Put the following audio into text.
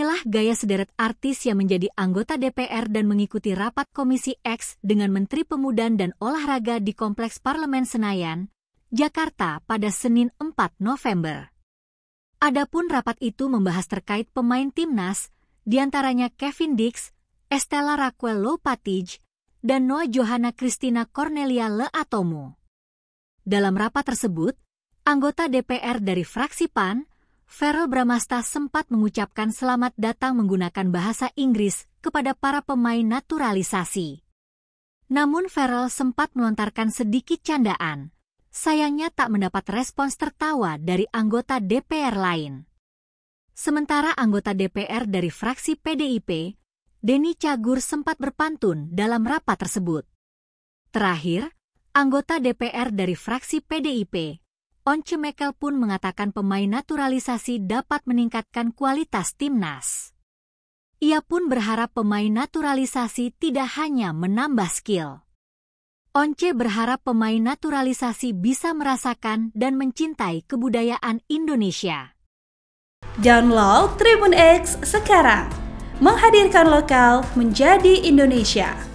Inilah gaya sederet artis yang menjadi anggota DPR dan mengikuti rapat Komisi X dengan Menteri Pemuda dan Olahraga di Kompleks Parlemen Senayan, Jakarta pada Senin 4 November. Adapun rapat itu membahas terkait pemain timnas, diantaranya Kevin Dix, Estella Raquel Lopatige, dan Noah Johanna Christina Cornelia Leatomo. Dalam rapat tersebut, anggota DPR dari fraksi PAN, Ferel Bramasta sempat mengucapkan selamat datang menggunakan bahasa Inggris kepada para pemain naturalisasi. Namun Ferel sempat melontarkan sedikit candaan. Sayangnya tak mendapat respons tertawa dari anggota DPR lain. Sementara anggota DPR dari fraksi PDIP, Denny Cagur sempat berpantun dalam rapat tersebut. Terakhir, anggota DPR dari fraksi PDIP, Once Mekel pun mengatakan pemain naturalisasi dapat meningkatkan kualitas timnas. Ia pun berharap pemain naturalisasi tidak hanya menambah skill. Once berharap pemain naturalisasi bisa merasakan dan mencintai kebudayaan Indonesia. Download Tribun X sekarang, menghadirkan lokal menjadi Indonesia.